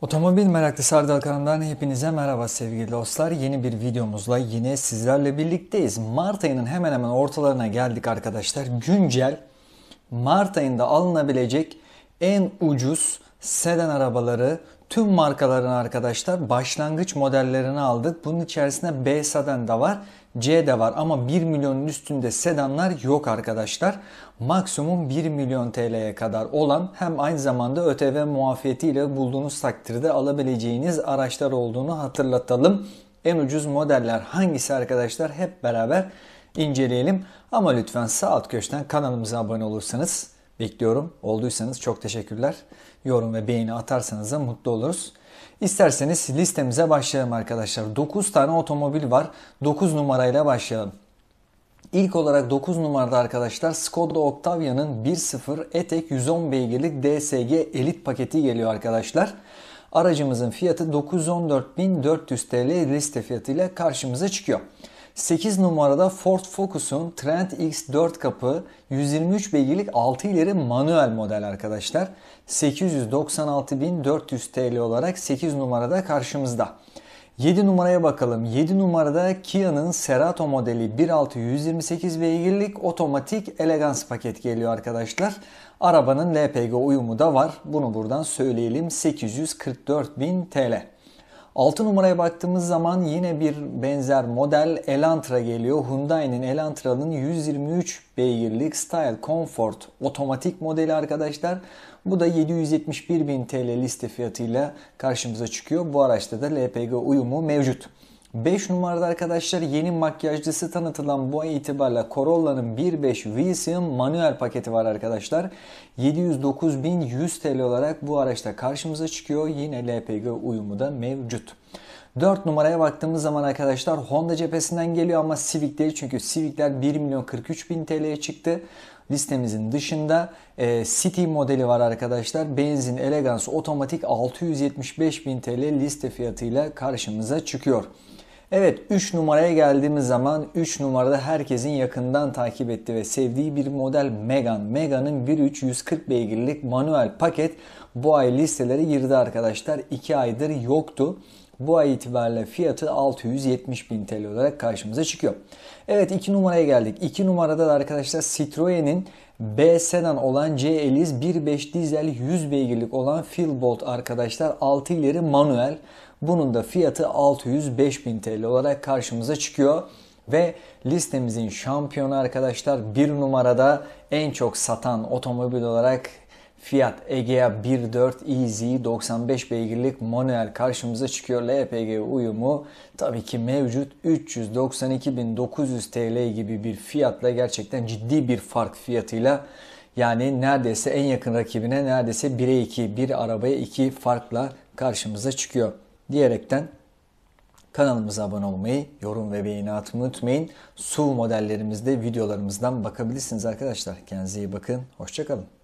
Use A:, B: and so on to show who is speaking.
A: Otomobil meraklı Sardal kanalından hepinize merhaba sevgili dostlar. Yeni bir videomuzla yine sizlerle birlikteyiz. Mart ayının hemen hemen ortalarına geldik arkadaşlar. Güncel Mart ayında alınabilecek en ucuz sedan arabaları tüm markaların arkadaşlar başlangıç modellerini aldık. Bunun içerisinde B sedan da var, C de var ama 1 milyonun üstünde sedanlar yok arkadaşlar. Maksimum 1 milyon TL'ye kadar olan hem aynı zamanda ÖTV muafiyetiyle bulduğunuz takdirde alabileceğiniz araçlar olduğunu hatırlatalım. En ucuz modeller hangisi arkadaşlar hep beraber inceleyelim. Ama lütfen sağ alt köşeden kanalımıza abone olursanız bekliyorum. Olduysanız çok teşekkürler. Yorum ve beğeni atarsanız da mutlu oluruz. İsterseniz listemize başlayalım arkadaşlar. 9 tane otomobil var. 9 numarayla başlayalım. İlk olarak 9 numarada arkadaşlar Skoda Octavia'nın 1.0 etek 110 beygirlik DSG Elite paketi geliyor arkadaşlar. Aracımızın fiyatı 914.400 TL liste fiyatıyla karşımıza çıkıyor. 8 numarada Ford Focus'un Trend X 4 kapı 123 beygirlik 6 ileri manuel model arkadaşlar. 896.400 TL olarak 8 numarada karşımızda. 7 numaraya bakalım. 7 numarada Kia'nın Cerato modeli 1.6 128 beygirlik otomatik elegans paket geliyor arkadaşlar. Arabanın LPG uyumu da var. Bunu buradan söyleyelim. 844.000 TL. 6 numaraya baktığımız zaman yine bir benzer model Elantra geliyor. Hyundai'nin Elantra'nın 123 beygirlik Style Comfort otomatik modeli arkadaşlar. Bu da 771.000 TL liste fiyatıyla karşımıza çıkıyor. Bu araçta da LPG uyumu mevcut. 5 numarada arkadaşlar yeni makyajcısı tanıtılan bu ay itibariyle Corolla'nın 1.5 V-Slim manuel paketi var arkadaşlar. 709.100 TL olarak bu araçta karşımıza çıkıyor. Yine LPG uyumu da mevcut. 4 numaraya baktığımız zaman arkadaşlar Honda cephesinden geliyor ama Civic değil. Çünkü Civic'ler 1 milyon TL'ye çıktı. Listemizin dışında e, City modeli var arkadaşlar. Benzin, elegans, otomatik 675.000 TL liste fiyatıyla karşımıza çıkıyor. Evet 3 numaraya geldiğimiz zaman 3 numarada herkesin yakından takip ettiği ve sevdiği bir model Megan. Megan'ın 1.3 140 beygirlik manuel paket bu ay listelere girdi arkadaşlar. 2 aydır yoktu. Bu ay itibariyle fiyatı 670 bin TL olarak karşımıza çıkıyor. Evet 2 numaraya geldik. 2 numarada da arkadaşlar Citroen'in B sedan olan C50 1.5 dizel 100 beygirlik olan Philbolt arkadaşlar 6 ileri manuel. Bunun da fiyatı 605.000 TL olarak karşımıza çıkıyor. Ve listemizin şampiyonu arkadaşlar bir numarada en çok satan otomobil olarak Fiat Egea 1.4 Easy 95 beygirlik manuel karşımıza çıkıyor. LPG uyumu tabii ki mevcut 392.900 TL gibi bir fiyatla gerçekten ciddi bir fark fiyatıyla yani neredeyse en yakın rakibine neredeyse 1'e 2 bir arabaya 2 farkla karşımıza çıkıyor diyerekten Kanalımıza abone olmayı, yorum ve beğeni atmayı unutmayın. Su modellerimizde videolarımızdan bakabilirsiniz arkadaşlar. Kendinize iyi bakın. Hoşçakalın.